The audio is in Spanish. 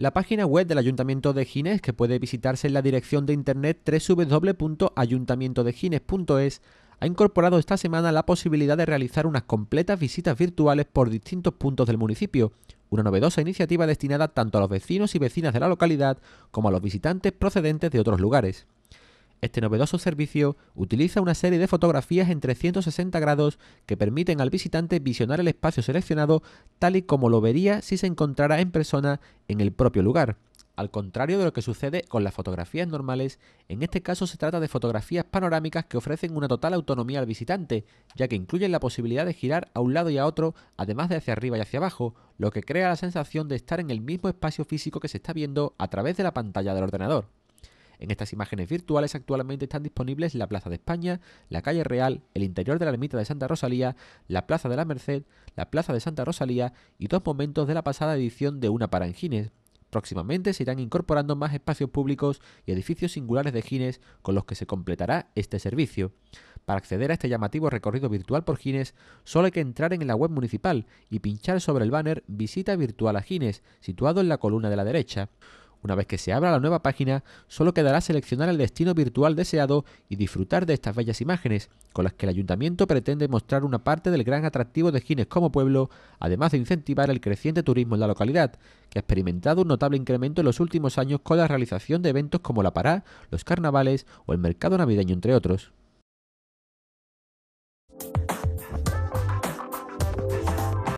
La página web del Ayuntamiento de Gines, que puede visitarse en la dirección de internet www.ayuntamientodegines.es, ha incorporado esta semana la posibilidad de realizar unas completas visitas virtuales por distintos puntos del municipio, una novedosa iniciativa destinada tanto a los vecinos y vecinas de la localidad como a los visitantes procedentes de otros lugares. Este novedoso servicio utiliza una serie de fotografías en 360 grados que permiten al visitante visionar el espacio seleccionado tal y como lo vería si se encontrara en persona en el propio lugar. Al contrario de lo que sucede con las fotografías normales, en este caso se trata de fotografías panorámicas que ofrecen una total autonomía al visitante, ya que incluyen la posibilidad de girar a un lado y a otro, además de hacia arriba y hacia abajo, lo que crea la sensación de estar en el mismo espacio físico que se está viendo a través de la pantalla del ordenador. En estas imágenes virtuales actualmente están disponibles la Plaza de España, la Calle Real, el interior de la ermita de Santa Rosalía, la Plaza de la Merced, la Plaza de Santa Rosalía y dos momentos de la pasada edición de Una para en Gines. Próximamente se irán incorporando más espacios públicos y edificios singulares de Gines con los que se completará este servicio. Para acceder a este llamativo recorrido virtual por Gines, solo hay que entrar en la web municipal y pinchar sobre el banner Visita virtual a Gines, situado en la columna de la derecha. Una vez que se abra la nueva página, solo quedará seleccionar el destino virtual deseado y disfrutar de estas bellas imágenes, con las que el ayuntamiento pretende mostrar una parte del gran atractivo de Gines como pueblo, además de incentivar el creciente turismo en la localidad, que ha experimentado un notable incremento en los últimos años con la realización de eventos como la Pará, los carnavales o el mercado navideño, entre otros.